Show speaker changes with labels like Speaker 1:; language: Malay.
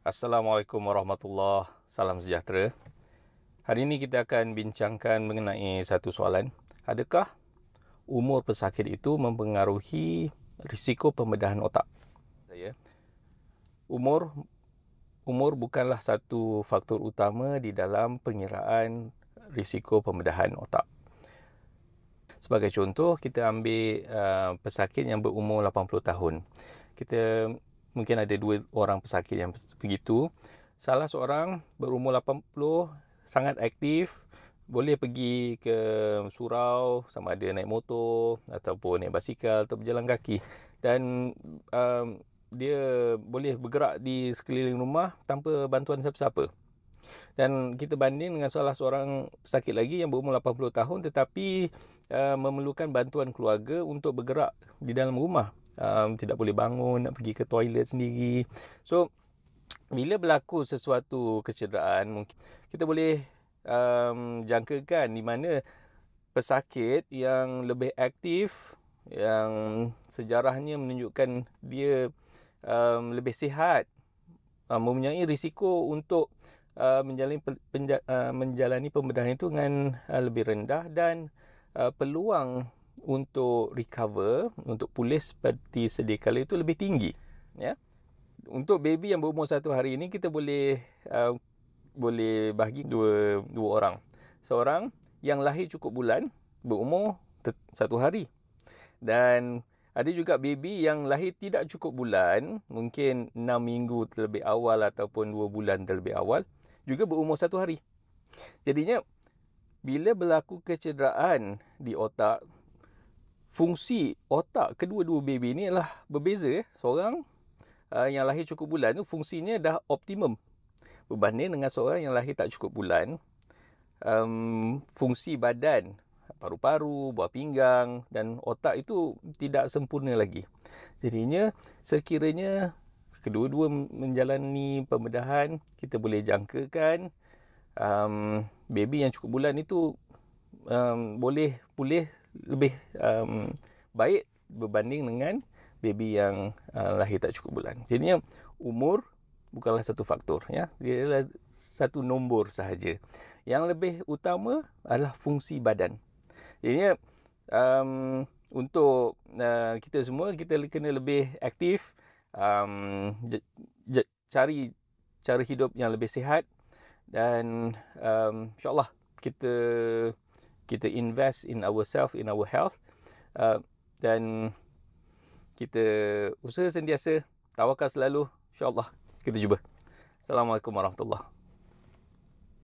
Speaker 1: Assalamualaikum warahmatullahi salam sejahtera. Hari ini kita akan bincangkan mengenai satu soalan. Adakah umur pesakit itu mempengaruhi risiko pembedahan otak? umur umur bukanlah satu faktor utama di dalam pengiraan risiko pembedahan otak. Sebagai contoh, kita ambil uh, pesakit yang berumur 80 tahun. Kita mungkin ada dua orang pesakit yang begitu. Salah seorang berumur 80, sangat aktif, boleh pergi ke surau sama ada naik motor ataupun naik basikal atau berjalan kaki. Dan um, dia boleh bergerak di sekeliling rumah tanpa bantuan siapa-siapa. Dan kita banding dengan salah seorang pesakit lagi yang berumur 80 tahun tetapi uh, memerlukan bantuan keluarga untuk bergerak di dalam rumah um, tidak boleh bangun nak pergi ke toilet sendiri so bila berlaku sesuatu kecederaan mungkin kita boleh um, jangkakan di mana pesakit yang lebih aktif yang sejarahnya menunjukkan dia um, lebih sihat um, mempunyai risiko untuk uh, menjalani penja- uh, menjalani pembedahan itu dengan uh, lebih rendah dan uh, peluang untuk recover, untuk pulih seperti sedekala itu lebih tinggi. Ya? Untuk baby yang berumur satu hari ini, kita boleh uh, boleh bahagi dua, dua orang. Seorang yang lahir cukup bulan, berumur satu hari. Dan ada juga baby yang lahir tidak cukup bulan, mungkin enam minggu terlebih awal ataupun dua bulan terlebih awal, juga berumur satu hari. Jadinya, bila berlaku kecederaan di otak fungsi otak kedua-dua baby ni adalah berbeza. Eh, seorang uh, yang lahir cukup bulan tu fungsinya dah optimum. Berbanding dengan seorang yang lahir tak cukup bulan, um, fungsi badan, paru-paru, buah pinggang dan otak itu tidak sempurna lagi. Jadinya sekiranya kedua-dua menjalani pembedahan, kita boleh jangkakan um, baby yang cukup bulan itu um, boleh pulih lebih um, baik berbanding dengan baby yang uh, lahir tak cukup bulan. Jadi, umur bukanlah satu faktor ya. Dia adalah satu nombor sahaja. Yang lebih utama adalah fungsi badan. Jadinya um, untuk uh, kita semua kita kena lebih aktif um, cari cara hidup yang lebih sihat dan um, insyaallah kita kita invest in ourselves in our health uh, dan kita usaha sentiasa tawakal selalu insyaallah kita cuba. assalamualaikum warahmatullahi